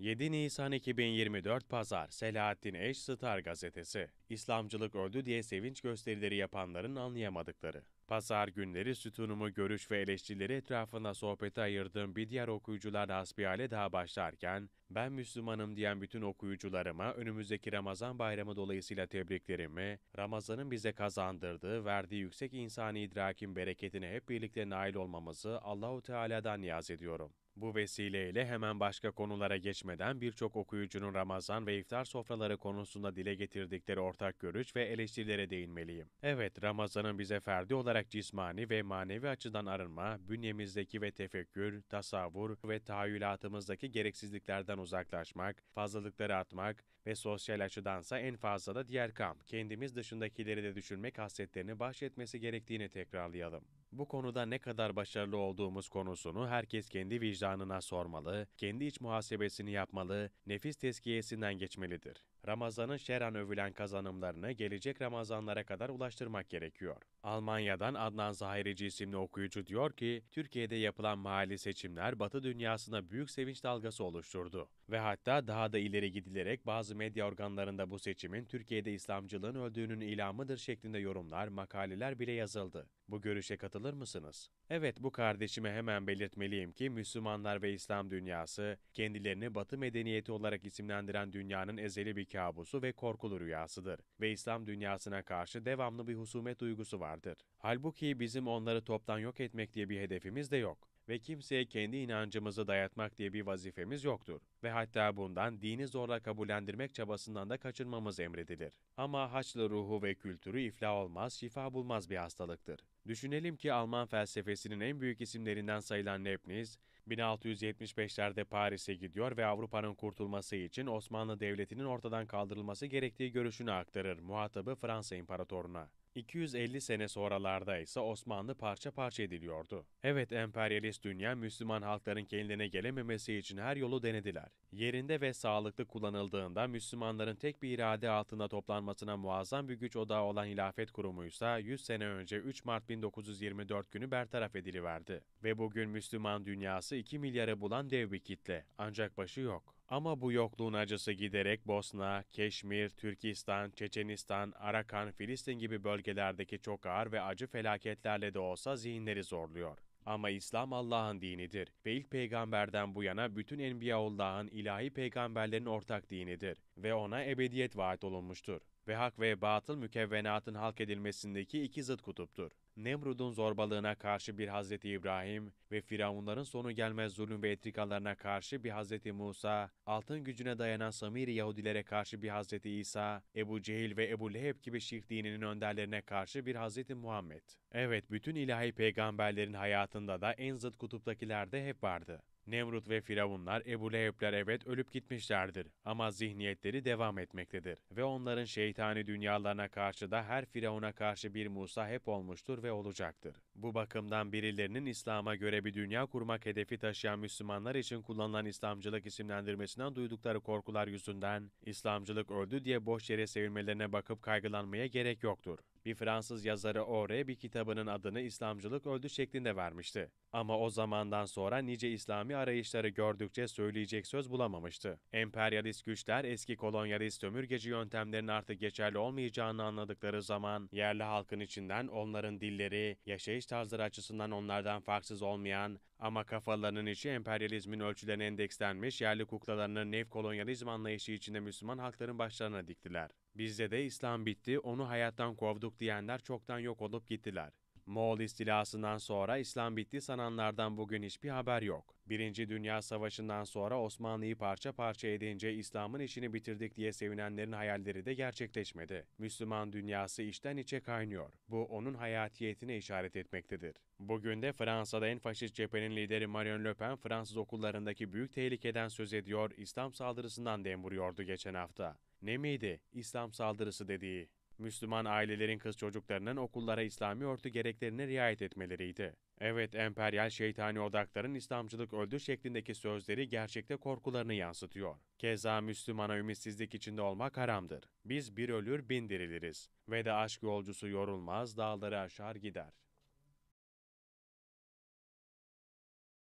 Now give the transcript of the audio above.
7 Nisan 2024 Pazar Selahattin Eş Star Gazetesi İslamcılık öldü diye sevinç gösterileri yapanların anlayamadıkları. Pazar günleri sütunumu görüş ve eleştirileri etrafında sohbete ayırdığım bir diğer okuyucular hasbihale daha başlarken, ben Müslümanım diyen bütün okuyucularıma önümüzdeki Ramazan bayramı dolayısıyla tebriklerimi, Ramazan'ın bize kazandırdığı, verdiği yüksek insani idrakin bereketine hep birlikte nail olmamızı Allahu Teala'dan niyaz ediyorum. Bu vesileyle hemen başka konulara geçmeden birçok okuyucunun Ramazan ve iftar sofraları konusunda dile getirdikleri ortak görüş ve eleştirilere değinmeliyim. Evet, Ramazan'ın bize ferdi olarak cismani ve manevi açıdan arınma, bünyemizdeki ve tefekkür, tasavvur ve tahayyülatımızdaki gereksizliklerden uzaklaşmak, fazlalıkları atmak ve sosyal açıdansa en fazla da diğer kam, kendimiz dışındakileri de düşünmek hasretlerini bahşetmesi gerektiğini tekrarlayalım. Bu konuda ne kadar başarılı olduğumuz konusunu herkes kendi vicdanına sormalı, kendi iç muhasebesini yapmalı, nefis tezkiyesinden geçmelidir. Ramazan'ın şeran övülen kazanımlarını gelecek Ramazanlara kadar ulaştırmak gerekiyor. Almanya'dan Adnan Zahirici isimli okuyucu diyor ki, Türkiye'de yapılan mahalli seçimler Batı dünyasına büyük sevinç dalgası oluşturdu. Ve hatta daha da ileri gidilerek bazı medya organlarında bu seçimin Türkiye'de İslamcılığın öldüğünün ilamıdır şeklinde yorumlar, makaleler bile yazıldı. Bu görüşe katılır mısınız? Evet bu kardeşime hemen belirtmeliyim ki Müslümanlar ve İslam dünyası kendilerini Batı medeniyeti olarak isimlendiren dünyanın ezeli bir kabusu ve korkulu rüyasıdır ve İslam dünyasına karşı devamlı bir husumet duygusu vardır. Halbuki bizim onları toptan yok etmek diye bir hedefimiz de yok ve kimseye kendi inancımızı dayatmak diye bir vazifemiz yoktur ve hatta bundan dini zorla kabullendirmek çabasından da kaçınmamız emredilir. Ama haçlı ruhu ve kültürü ifla olmaz, şifa bulmaz bir hastalıktır. Düşünelim ki Alman felsefesinin en büyük isimlerinden sayılan Leibniz, 1675'lerde Paris'e gidiyor ve Avrupa'nın kurtulması için Osmanlı Devleti'nin ortadan kaldırılması gerektiği görüşünü aktarır muhatabı Fransa İmparatoruna. 250 sene sonralarda ise Osmanlı parça parça ediliyordu. Evet emperyalist dünya Müslüman halkların kendine gelememesi için her yolu denediler. Yerinde ve sağlıklı kullanıldığında Müslümanların tek bir irade altında toplanmasına muazzam bir güç odağı olan hilafet kurumu ise 100 sene önce 3 Mart 1924 günü bertaraf ediliverdi. Ve bugün Müslüman dünyası 2 milyara bulan dev bir kitle ancak başı yok. Ama bu yokluğun acısı giderek Bosna, Keşmir, Türkistan, Çeçenistan, Arakan, Filistin gibi bölgelerdeki çok ağır ve acı felaketlerle de olsa zihinleri zorluyor. Ama İslam Allah'ın dinidir ve ilk peygamberden bu yana bütün Enbiyaullah'ın ilahi peygamberlerin ortak dinidir ve ona ebediyet vaat olunmuştur ve hak ve batıl mükevvenatın halk edilmesindeki iki zıt kutuptur. Nemrud'un zorbalığına karşı bir Hazreti İbrahim ve Firavunların sonu gelmez zulüm ve etrikalarına karşı bir Hazreti Musa, altın gücüne dayanan Samiri Yahudilere karşı bir Hazreti İsa, Ebu Cehil ve Ebu Leheb gibi şirk dininin önderlerine karşı bir Hazreti Muhammed. Evet, bütün ilahi peygamberlerin hayatında da en zıt kutuptakiler de hep vardı. Nemrut ve Firavunlar, Ebu Leheb'ler evet ölüp gitmişlerdir ama zihniyetleri devam etmektedir. Ve onların şeytani dünyalarına karşı da her Firavun'a karşı bir Musa hep olmuştur ve olacaktır. Bu bakımdan birilerinin İslam'a göre bir dünya kurmak hedefi taşıyan Müslümanlar için kullanılan İslamcılık isimlendirmesinden duydukları korkular yüzünden İslamcılık öldü diye boş yere sevilmelerine bakıp kaygılanmaya gerek yoktur. Bir Fransız yazarı Ore bir kitabının adını İslamcılık öldü şeklinde vermişti. Ama o zamandan sonra nice İslami arayışları gördükçe söyleyecek söz bulamamıştı. Emperyalist güçler eski kolonyalist sömürgeci yöntemlerin artık geçerli olmayacağını anladıkları zaman yerli halkın içinden onların dilleri, yaşayış tarzları açısından onlardan farksız olmayan ama kafalarının içi emperyalizmin ölçülerine endekslenmiş yerli kuklalarını nev kolonyalizm anlayışı içinde Müslüman halkların başlarına diktiler. Bizde de İslam bitti, onu hayattan kovduk diyenler çoktan yok olup gittiler. Moğol istilasından sonra İslam bitti sananlardan bugün hiçbir haber yok. Birinci Dünya Savaşı'ndan sonra Osmanlı'yı parça parça edince İslam'ın işini bitirdik diye sevinenlerin hayalleri de gerçekleşmedi. Müslüman dünyası içten içe kaynıyor. Bu onun hayatiyetine işaret etmektedir. Bugün de Fransa'da en faşist cephenin lideri Marion Le Pen Fransız okullarındaki büyük tehlikeden söz ediyor, İslam saldırısından dem vuruyordu geçen hafta. Ne miydi İslam saldırısı dediği? Müslüman ailelerin kız çocuklarının okullara İslami örtü gereklerine riayet etmeleriydi. Evet, emperyal şeytani odakların İslamcılık öldü şeklindeki sözleri gerçekte korkularını yansıtıyor. Keza Müslümana ümitsizlik içinde olmak haramdır. Biz bir ölür bin diriliriz ve de aşk yolcusu yorulmaz, dağları aşar gider.